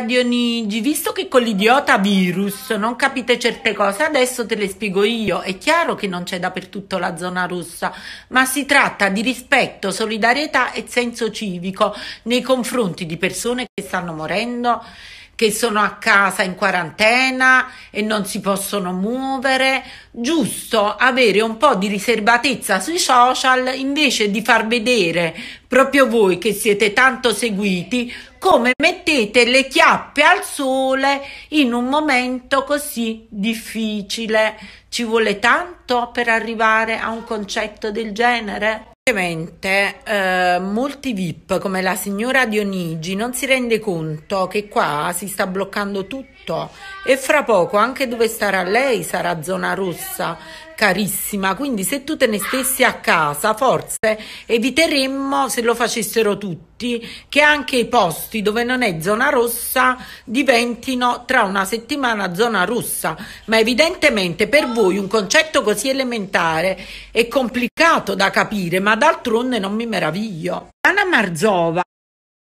Dionigi, visto che con l'idiota virus non capite certe cose, adesso te le spiego io. È chiaro che non c'è dappertutto la zona rossa, ma si tratta di rispetto, solidarietà e senso civico nei confronti di persone che stanno morendo, che sono a casa in quarantena e non si possono muovere. Giusto avere un po' di riservatezza sui social invece di far vedere proprio voi che siete tanto seguiti, come mettete le chiappe al sole in un momento così difficile. Ci vuole tanto per arrivare a un concetto del genere? Ovviamente eh, molti VIP come la signora Dionigi non si rende conto che qua si sta bloccando tutto e fra poco anche dove starà lei sarà zona rossa carissima, quindi se tu te ne stessi a casa, forse eviteremmo, se lo facessero tutti, che anche i posti dove non è zona rossa diventino tra una settimana zona rossa. Ma evidentemente per voi un concetto così elementare è complicato da capire, ma d'altronde non mi meraviglio. Anna Marzova